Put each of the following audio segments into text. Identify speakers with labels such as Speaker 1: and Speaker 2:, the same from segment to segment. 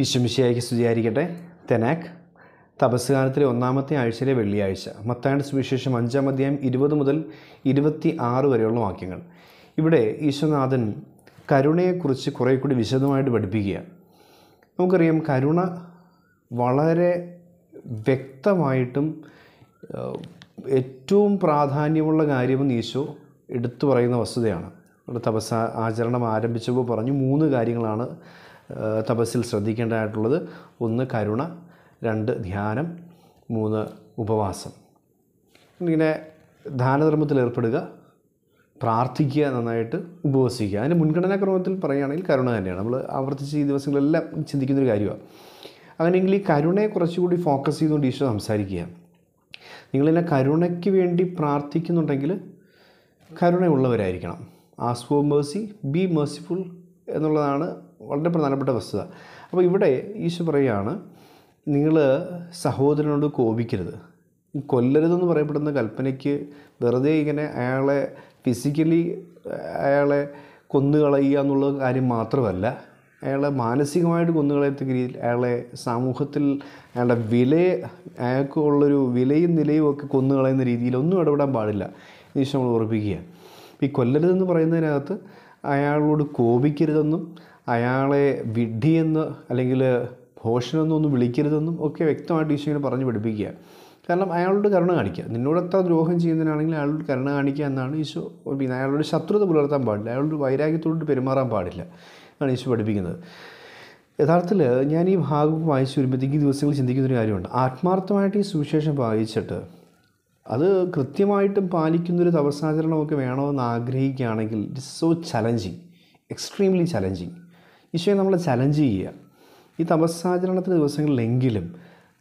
Speaker 1: വിശ്വമിശിയായിക്ക് സ്തുതിയായിരിക്കട്ടെ തെനാക്ക് തപസ് ഒന്നാമത്തെ ആഴ്ചയിലെ വെള്ളിയാഴ്ച മത്തായുടെ സുവിശേഷം അഞ്ചാം അധ്യായം ഇരുപത് മുതൽ ഇരുപത്തി ആറ് വരെയുള്ള വാക്യങ്ങൾ ഇവിടെ ഈശ്വനാഥൻ കരുണയെക്കുറിച്ച് കുറേ കൂടി വിശദമായിട്ട് പഠിപ്പിക്കുക നമുക്കറിയാം കരുണ വളരെ വ്യക്തമായിട്ടും ഏറ്റവും പ്രാധാന്യമുള്ള കാര്യമെന്ന് ഈശോ എടുത്തു പറയുന്ന വസ്തുതയാണ് ഇവിടെ തപസ് ആചരണം ആരംഭിച്ചപ്പോൾ പറഞ്ഞു മൂന്ന് കാര്യങ്ങളാണ് തപസ്സിൽ ശ്രദ്ധിക്കേണ്ടതായിട്ടുള്ളത് ഒന്ന് കരുണ രണ്ട് ധ്യാനം മൂന്ന് ഉപവാസം ഇങ്ങനെ ദാനധർമ്മത്തിൽ ഏർപ്പെടുക പ്രാർത്ഥിക്കുക നന്നായിട്ട് ഉപവസിക്കുക അതിൻ്റെ മുൻഗണനാക്രമത്തിൽ പറയുകയാണെങ്കിൽ കരുണ തന്നെയാണ് നമ്മൾ ആവർത്തിച്ച് ഈ ദിവസങ്ങളെല്ലാം ചിന്തിക്കുന്നൊരു കാര്യമാണ് അങ്ങനെയെങ്കിൽ ഈ കരുണയെ കുറച്ചുകൂടി ഫോക്കസ് ചെയ്തുകൊണ്ട് ഈശോ സംസാരിക്കുക നിങ്ങളിങ്ങനെ കരുണയ്ക്ക് വേണ്ടി പ്രാർത്ഥിക്കുന്നുണ്ടെങ്കിൽ കരുണയുള്ളവരായിരിക്കണം as for mercy be merciful എന്നുള്ളതാണ് വളരെ പ്രധാനപ്പെട്ട വസ്തുത അപ്പോൾ ഇവിടെ ഈശോ പറയുകയാണ് നിങ്ങൾ സഹോദരനോട് കോപിക്കരുത് കൊല്ലരുതെന്ന് പറയപ്പെടുന്ന കൽപ്പനയ്ക്ക് വെറുതെ ഇങ്ങനെ അയാളെ ഫിസിക്കലി അയാളെ കൊന്നുകളയുക എന്നുള്ള കാര്യം മാത്രമല്ല അയാളെ മാനസികമായിട്ട് കൊന്നുകളയത്തക്ക രീതിയിൽ അയാളെ സമൂഹത്തിൽ അയാളുടെ വില അയാൾക്കുള്ളൊരു വിലയും നിലയും ഒക്കെ കൊന്നുകളയുന്ന രീതിയിലൊന്നും ഇടപെടാൻ പാടില്ല ഈശോ നമ്മൾ ഉറപ്പിക്കുക ഈ കൊല്ലരുതെന്ന് പറയുന്നതിനകത്ത് അയാളോട് കോപിക്കരുതെന്നും അയാളെ വിഡ്ഢിയെന്ന് അല്ലെങ്കിൽ ഭോഷനെന്നൊന്നും വിളിക്കരുതെന്നും ഒക്കെ വ്യക്തമായിട്ട് ഈശോ ഇങ്ങനെ പറഞ്ഞു പഠിപ്പിക്കുക കാരണം അയാളോട് കരുണ കാണിക്കുക നിന്നോടത്ര ദ്രോഹം ചെയ്യുന്നതിനാണെങ്കിൽ അയാളോട് കരുണ കാണിക്കുക എന്നാണ് ഈശോ പിന്നെ അയാളോട് ശത്രുത പുലർത്താൻ പാടില്ല അയാളോട് വൈരാഗ്യത്തോട് പെരുമാറാൻ പാടില്ല എന്നാണ് ഈശോ പഠിപ്പിക്കുന്നത് യഥാർത്ഥത്തിൽ ഞാൻ ഈ ഭാഗം വായിച്ചു വരുമ്പോഴത്തേക്ക് ദിവസങ്ങളിൽ ചിന്തിക്കുന്നൊരു കാര്യമുണ്ട് ആത്മാർത്ഥമായിട്ട് ഈ സുവിശേഷം വായിച്ചിട്ട് അത് കൃത്യമായിട്ടും പാലിക്കുന്നൊരു തപസ്സാചരണമൊക്കെ വേണമെന്ന് ആഗ്രഹിക്കുകയാണെങ്കിൽ it's so challenging extremely challenging ഈശോയെ നമ്മൾ ചലഞ്ച് ചെയ്യുക ഈ തപസ്സാചരണത്തിന് ദിവസങ്ങളിലെങ്കിലും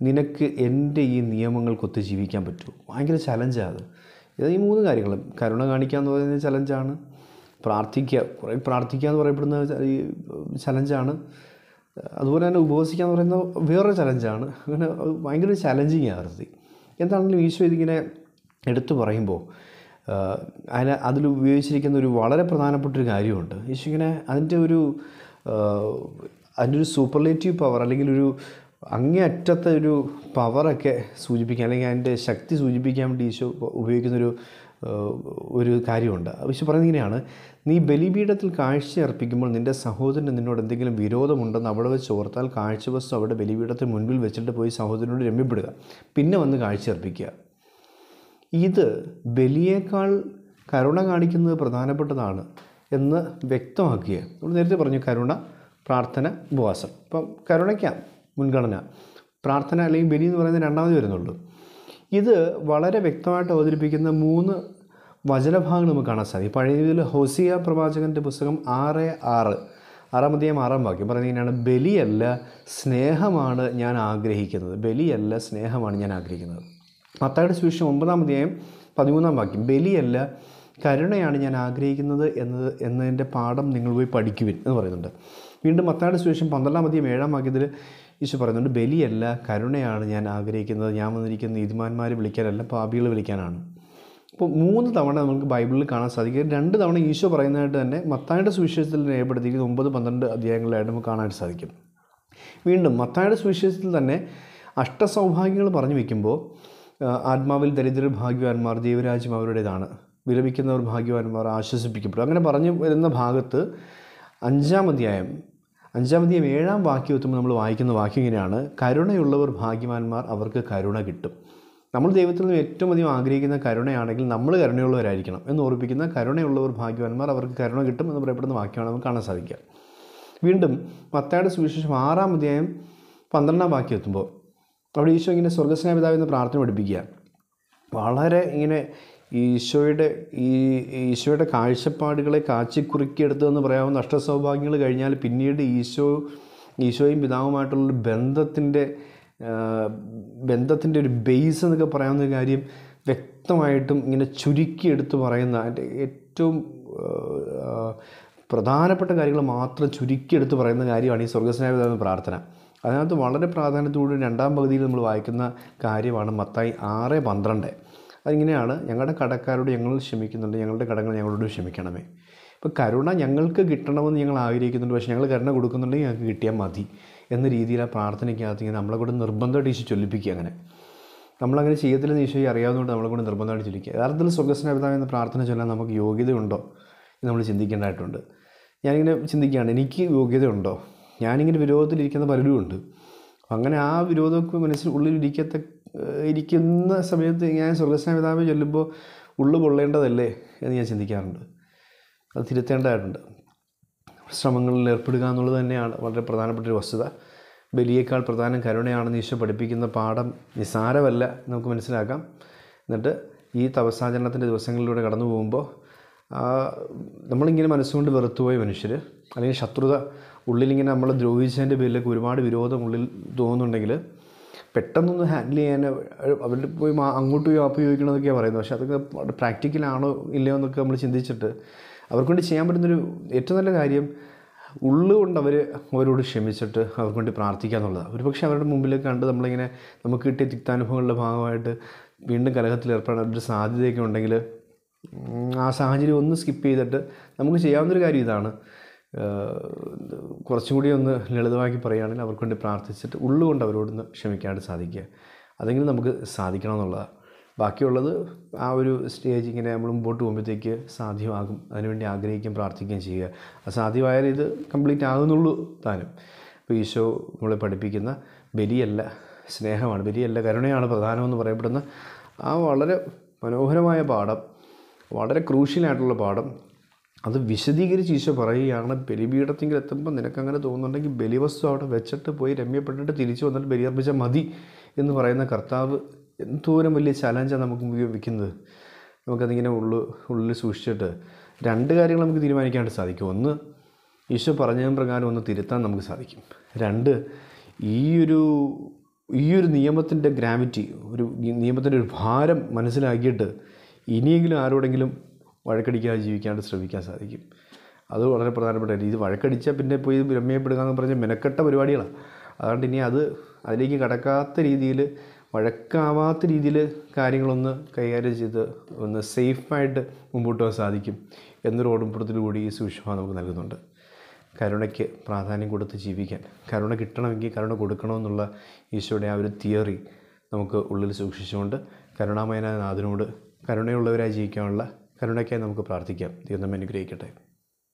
Speaker 1: നിനക്ക് എൻ്റെ ഈ നിയമങ്ങൾക്കൊത്ത് ജീവിക്കാൻ പറ്റുമോ ഭയങ്കര ചലഞ്ചാണ് ഇത് ഈ മൂന്ന് കാര്യങ്ങൾ കരുണ കാണിക്കുക എന്ന് പറയുന്നത് ചലഞ്ചാണ് പ്രാർത്ഥിക്കുക കുറേ പ്രാർത്ഥിക്കുക എന്ന് പറയപ്പെടുന്ന ഈ ചലഞ്ചാണ് അതുപോലെ തന്നെ ഉപവസിക്കുക എന്ന് പറയുന്ന വേറൊരു ചലഞ്ചാണ് അങ്ങനെ ഭയങ്കര ചലഞ്ചിങ് ആകൃതി എന്താണെങ്കിലും ഈശോ ഇതിങ്ങനെ എടുത്തു പറയുമ്പോൾ അതിന് അതിൽ ഉപയോഗിച്ചിരിക്കുന്ന ഒരു വളരെ പ്രധാനപ്പെട്ട ഒരു കാര്യമുണ്ട് ഈശോ ഇങ്ങനെ അതിൻ്റെ ഒരു അതിൻ്റെ ഒരു സൂപ്പർലേറ്റീവ് പവർ അല്ലെങ്കിൽ ഒരു അങ്ങേയറ്റത്തെ ഒരു പവറൊക്കെ സൂചിപ്പിക്കാൻ അല്ലെങ്കിൽ അതിൻ്റെ ശക്തി സൂചിപ്പിക്കാൻ വേണ്ടി ഈശോ ഉപയോഗിക്കുന്നൊരു ഒരു കാര്യമുണ്ട് വിശു പറയുന്നത് ഇങ്ങനെയാണ് നീ ബലിപീഠത്തിൽ കാഴ്ച അർപ്പിക്കുമ്പോൾ നിൻ്റെ സഹോദരൻ നിന്നോട് എന്തെങ്കിലും വിരോധമുണ്ടെന്ന് അവിടെ വെച്ച് ഓർത്താൽ കാഴ്ചവസ്തു അവിടെ ബലിപീഠത്തിന് മുൻപിൽ വെച്ചിട്ട് പോയി സഹോദരനോട് രമ്യപ്പെടുക പിന്നെ വന്ന് കാഴ്ച അർപ്പിക്കുക ഇത് ബലിയേക്കാൾ കരുണ കാണിക്കുന്നത് പ്രധാനപ്പെട്ടതാണ് എന്ന് വ്യക്തമാക്കുക നമ്മൾ നേരത്തെ പറഞ്ഞു കരുണ പ്രാർത്ഥന ഉപവാസം ഇപ്പം കരുണയ്ക്കാം മുൻഗണന പ്രാർത്ഥന അല്ലെങ്കിൽ ബലി എന്ന് പറയുന്നത് രണ്ടാമത് വരുന്നുള്ളൂ ഇത് വളരെ വ്യക്തമായിട്ട് അവതരിപ്പിക്കുന്ന മൂന്ന് വചനഭാഗങ്ങൾ നമുക്ക് കാണാൻ സാധിക്കും പഴയ രീതിയിൽ ഹോസിയ പ്രവാചകൻ്റെ പുസ്തകം ആറ് ആറ് ആറാമധ്യം ആറാം വാക്യം പറയുന്നത് ബലിയല്ല സ്നേഹമാണ് ഞാൻ ആഗ്രഹിക്കുന്നത് ബലിയല്ല സ്നേഹമാണ് ഞാൻ ആഗ്രഹിക്കുന്നത് മത്തായുടെ സുവിശേഷം ഒമ്പതാം അധ്യായം പതിമൂന്നാം വാക്യം ബലിയല്ല കരുണയാണ് ഞാൻ ആഗ്രഹിക്കുന്നത് എന്നത് എന്നതിൻ്റെ പാഠം നിങ്ങൾ പോയി പഠിക്കുവിൻ എന്ന് പറയുന്നുണ്ട് വീണ്ടും മത്തായുടെ സുവിശേഷം പന്ത്രണ്ടാം അധികം ഏഴാം വാക്യത്തിൽ ഈശോ പറയുന്നുണ്ട് ബലിയല്ല കരുണയാണ് ഞാൻ ആഗ്രഹിക്കുന്നത് ഞാൻ വന്നിരിക്കുന്ന നീതിമാന്മാർ വിളിക്കാനല്ല പാപികൾ വിളിക്കാനാണ് അപ്പോൾ മൂന്ന് തവണ നമുക്ക് ബൈബിളിൽ കാണാൻ സാധിക്കും രണ്ട് തവണ ഈശോ പറയുന്നതായിട്ട് തന്നെ മത്തായുടെ സുവിശേഷത്തിൽ രേഖപ്പെടുത്തിയിരിക്കുന്ന ഒമ്പത് പന്ത്രണ്ട് അധ്യായങ്ങളിലായിട്ട് നമുക്ക് കാണാൻ സാധിക്കും വീണ്ടും മത്തായുടെ സുവിശേഷത്തിൽ തന്നെ അഷ്ടസൗഭാഗ്യങ്ങൾ പറഞ്ഞു വയ്ക്കുമ്പോൾ ആത്മാവിൽ ദരിദ്ര ഭാഗ്യവാന്മാർ ദൈവരാജ്യം അവരുടേതാണ് വിലപിക്കുന്നവർ ഭാഗ്യവാന്മാർ ആശ്വസിപ്പിക്കപ്പെടും അങ്ങനെ പറഞ്ഞു വരുന്ന ഭാഗത്ത് അഞ്ചാം അധ്യായം അഞ്ചാമതീയം ഏഴാം വാക്യം എത്തുമ്പോൾ നമ്മൾ വായിക്കുന്ന വാക്യം ഇങ്ങനെയാണ് കരുണയുള്ളവർ ഭാഗ്യവാന്മാർ അവർക്ക് കരുണ കിട്ടും നമ്മൾ ദൈവത്തിൽ നിന്ന് ഏറ്റവും അധികം ആഗ്രഹിക്കുന്ന കരുണയാണെങ്കിൽ നമ്മൾ കരുണയുള്ളവരായിരിക്കണം എന്ന് ഓർപ്പിക്കുന്ന കരുണയുള്ളവർ ഭാഗ്യവാന്മാർ അവർക്ക് കരുണ കിട്ടും എന്ന് പറയപ്പെടുന്ന വാക്യമാണ് നമുക്ക് കാണാൻ സാധിക്കുക വീണ്ടും മത്തയുടെ സുവിശേഷം ആറാം അധ്യായം പന്ത്രണ്ടാം വാക്യം എത്തുമ്പോൾ അവിടെ ഈശോ ഇങ്ങനെ സ്വർഗസ്നാപിതാവ് എന്ന് പ്രാർത്ഥന പഠിപ്പിക്കുക വളരെ ഇങ്ങനെ ഈശോയുടെ ഈ ഈശോയുടെ കാഴ്ചപ്പാടുകളെ കാച്ചിക്കുറുക്കിയെടുത്തതെന്ന് പറയാവുന്ന അഷ്ടസൗഭാഗ്യങ്ങൾ കഴിഞ്ഞാൽ പിന്നീട് ഈശോ ഈശോയും പിതാവുമായിട്ടുള്ള ബന്ധത്തിൻ്റെ ബന്ധത്തിൻ്റെ ഒരു ബേസ് എന്നൊക്കെ പറയാവുന്ന കാര്യം വ്യക്തമായിട്ടും ഇങ്ങനെ ചുരുക്കിയെടുത്ത് പറയുന്ന അതിൻ്റെ ഏറ്റവും പ്രധാനപ്പെട്ട കാര്യങ്ങൾ മാത്രം ചുരുക്കിയെടുത്ത് പറയുന്ന കാര്യമാണ് ഈ സ്വർഗസ്നായ പ്രാർത്ഥന അതിനകത്ത് വളരെ പ്രാധാന്യത്തോടെ രണ്ടാം പകുതിയിൽ നമ്മൾ വായിക്കുന്ന കാര്യമാണ് മത്തായി ആറ് പന്ത്രണ്ട് അതിങ്ങനെയാണ് ഞങ്ങളുടെ കടക്കാരോട് ഞങ്ങൾ ക്ഷമിക്കുന്നുണ്ട് ഞങ്ങളുടെ കടങ്ങൾ ഞങ്ങളോട് ക്ഷമിക്കണമേ ഇപ്പോൾ കരുണ ഞങ്ങൾക്ക് കിട്ടണമെന്ന് ഞങ്ങൾ ആഗ്രഹിക്കുന്നുണ്ട് പക്ഷേ ഞങ്ങൾ കരുണ കൊടുക്കുന്നുണ്ടെങ്കിൽ ഞങ്ങൾക്ക് കിട്ടിയാൽ മതി എന്ന രീതിയിൽ ആ പ്രാർത്ഥനയ്ക്കകത്ത് ഇങ്ങനെ നമ്മളെ കൂടെ നിർബന്ധമായിട്ട് ഈശോ ചൊല്ലിപ്പിക്കുക അങ്ങനെ നമ്മളങ്ങനെ ചെയ്യത്തില്ലെന്ന് ഈശോയെ അറിയാവുന്നതുകൊണ്ട് നമ്മളെ കൂടെ നിർബന്ധമായിട്ട് ചൊല്ലിക്കുക യഥാർത്ഥത്തിൽ സ്വഗസ്നപിതാവ് എന്ന പ്രാർത്ഥന ചൊല്ലാൻ നമുക്ക് യോഗ്യതയുണ്ടോ എന്ന് നമ്മൾ ചിന്തിക്കേണ്ടതായിട്ടുണ്ട് ഞാനിങ്ങനെ ചിന്തിക്കുകയാണ് എനിക്ക് യോഗ്യതയുണ്ടോ ഞാനിങ്ങനെ വിരോധത്തിലിരിക്കുന്ന പലരുമുണ്ട് അങ്ങനെ ആ വിരോധമൊക്കെ മനസ്സിൽ ഉള്ളിലിരിക്കത്തക്ക ഇരിക്കുന്ന സമയത്ത് ഞാൻ സ്വർഗസ്നാമിതാവ് ചൊല്ലുമ്പോൾ ഉള്ളു കൊള്ളേണ്ടതല്ലേ എന്ന് ഞാൻ ചിന്തിക്കാറുണ്ട് അത് തിരുത്തേണ്ടതായിട്ടുണ്ട് ശ്രമങ്ങളിൽ ഏർപ്പെടുക എന്നുള്ളത് തന്നെയാണ് വളരെ പ്രധാനപ്പെട്ട ഒരു വസ്തുത ബലിയേക്കാൾ പ്രധാനം കരുണയാണെന്ന് ഈശോ പഠിപ്പിക്കുന്ന പാഠം നിസാരമല്ല നമുക്ക് മനസ്സിലാക്കാം എന്നിട്ട് ഈ തപസാചരണത്തിൻ്റെ ദിവസങ്ങളിലൂടെ കടന്നു പോകുമ്പോൾ നമ്മളിങ്ങനെ മനസ്സുകൊണ്ട് വെറുത്തുപോയ മനുഷ്യർ അല്ലെങ്കിൽ ശത്രുത ഉള്ളിലിങ്ങനെ നമ്മളെ ദ്രോഹിച്ചതിൻ്റെ പേരിലേക്ക് ഒരുപാട് വിരോധം ഉള്ളിൽ തോന്നുന്നുണ്ടെങ്കിൽ പെട്ടെന്നൊന്ന് ഹാൻഡിൽ ചെയ്യാൻ അവരുടെ പോയി അങ്ങോട്ട് പോയി ആപ്പ് ചോദിക്കണമെന്നൊക്കെയാണ് പറയുന്നത് പക്ഷേ അതൊക്കെ പ്രാക്ടിക്കലാണോ ഇല്ലയോ എന്നൊക്കെ നമ്മൾ ചിന്തിച്ചിട്ട് അവർക്കൊണ്ട് ചെയ്യാൻ പറ്റുന്നൊരു ഏറ്റവും നല്ല കാര്യം ഉള്ളുകൊണ്ട് അവർ അവരോട് ക്ഷമിച്ചിട്ട് അവർക്ക് വേണ്ടി പ്രാർത്ഥിക്കുക എന്നുള്ളതാണ് ഒരു പക്ഷേ അവരുടെ മുമ്പിൽ കണ്ട് നമ്മളിങ്ങനെ നമുക്ക് കിട്ടിയ തിക്താനുഭവങ്ങളുടെ ഭാഗമായിട്ട് വീണ്ടും കലഹത്തിൽ ഏർപ്പെടാൻ ഒരു സാധ്യതയൊക്കെ ഉണ്ടെങ്കിൽ ആ സാഹചര്യം ഒന്ന് സ്കിപ്പ് ചെയ്തിട്ട് നമുക്ക് ചെയ്യാവുന്നൊരു കാര്യം ഇതാണ് കുറച്ചും കൂടി ഒന്ന് ലളിതമാക്കി പറയുകയാണെങ്കിൽ അവർക്ക് വേണ്ടി പ്രാർത്ഥിച്ചിട്ട് ഉള്ളുകൊണ്ട് അവരോടൊന്ന് ക്ഷമിക്കാനായിട്ട് സാധിക്കുക അതെങ്കിലും നമുക്ക് സാധിക്കണം എന്നുള്ളതാണ് ബാക്കിയുള്ളത് ആ ഒരു സ്റ്റേജ് ഇങ്ങനെ നമ്മൾ മുമ്പോട്ട് പോകുമ്പോഴത്തേക്ക് സാധ്യമാകും അതിനുവേണ്ടി ആഗ്രഹിക്കുകയും പ്രാർത്ഥിക്കുകയും ചെയ്യുക അത് സാധ്യമായാൽ ഇത് കംപ്ലീറ്റ് ആകുന്നുള്ളൂ താനും ഇപ്പോൾ ഈശോ നമ്മളെ പഠിപ്പിക്കുന്ന ബലിയല്ല സ്നേഹമാണ് ബലിയല്ല കരുണയാണ് പ്രധാനമെന്ന് പറയപ്പെടുന്ന ആ വളരെ മനോഹരമായ പാഠം വളരെ ക്രൂഷ്യലായിട്ടുള്ള പാഠം അത് വിശദീകരിച്ച് ഈശോ പറയുകയാണ് ബലിപീഠത്തിങ്കിൽ എത്തുമ്പോൾ നിനക്കങ്ങനെ തോന്നുന്നുണ്ടെങ്കിൽ ബലിവസ്തു അവിടെ വെച്ചിട്ട് പോയി രമ്യപ്പെട്ടിട്ട് തിരിച്ചു വന്നിട്ട് ബലിയർപ്പിച്ച മതി എന്ന് പറയുന്ന കർത്താവ് എന്തോരം വലിയ ചലഞ്ചാണ് നമുക്ക് ഉപയോഗിക്കുന്നത് നമുക്കതിങ്ങനെ ഉള്ളു ഉള്ളിൽ സൂക്ഷിച്ചിട്ട് രണ്ട് കാര്യങ്ങൾ നമുക്ക് തീരുമാനിക്കാനായിട്ട് സാധിക്കും ഒന്ന് ഈശോ പറഞ്ഞതിന് പ്രകാരം ഒന്ന് തിരുത്താൻ നമുക്ക് സാധിക്കും രണ്ട് ഈ ഒരു ഈ ഒരു നിയമത്തിൻ്റെ ഗ്രാവിറ്റി ഒരു നിയമത്തിൻ്റെ ഒരു ഭാരം മനസ്സിലാക്കിയിട്ട് ഇനിയെങ്കിലും ആരോടെങ്കിലും വഴക്കടിക്കാതെ ജീവിക്കാണ്ട് ശ്രമിക്കാൻ സാധിക്കും അത് വളരെ പ്രധാനപ്പെട്ട രീതി വഴക്കടിച്ചാൽ പിന്നെ പോയി രമ്യപ്പെടുക എന്ന് പറഞ്ഞാൽ മെനക്കെട്ട പരിപാടികളാണ് അതുകൊണ്ട് ഇനി അത് അതിലേക്ക് കടക്കാത്ത രീതിയിൽ വഴക്കാവാത്ത രീതിയിൽ കാര്യങ്ങളൊന്ന് കൈകാര്യം ചെയ്ത് ഒന്ന് സേഫായിട്ട് മുമ്പോട്ട് പോകാൻ സാധിക്കും എന്നൊരു ഓടുമ്പുറത്തിലൂടി ഈ സുവിശേഷം നമുക്ക് നൽകുന്നുണ്ട് കരുണയ്ക്ക് പ്രാധാന്യം കൊടുത്ത് ജീവിക്കാൻ കരുണ കിട്ടണമെങ്കിൽ കരുണ കൊടുക്കണമെന്നുള്ള ഈശോയുടെ ആ ഒരു തിയറി നമുക്ക് ഉള്ളിൽ സൂക്ഷിച്ചുകൊണ്ട് കരുണാമയനാഥനോട് കരുണയുള്ളവരായി ജീവിക്കാനുള്ള കരുണയ്ക്കായി നമുക്ക് പ്രാർത്ഥിക്കാം ദൈവം നമ്മെ അനുഗ്രഹിക്കട്ടെ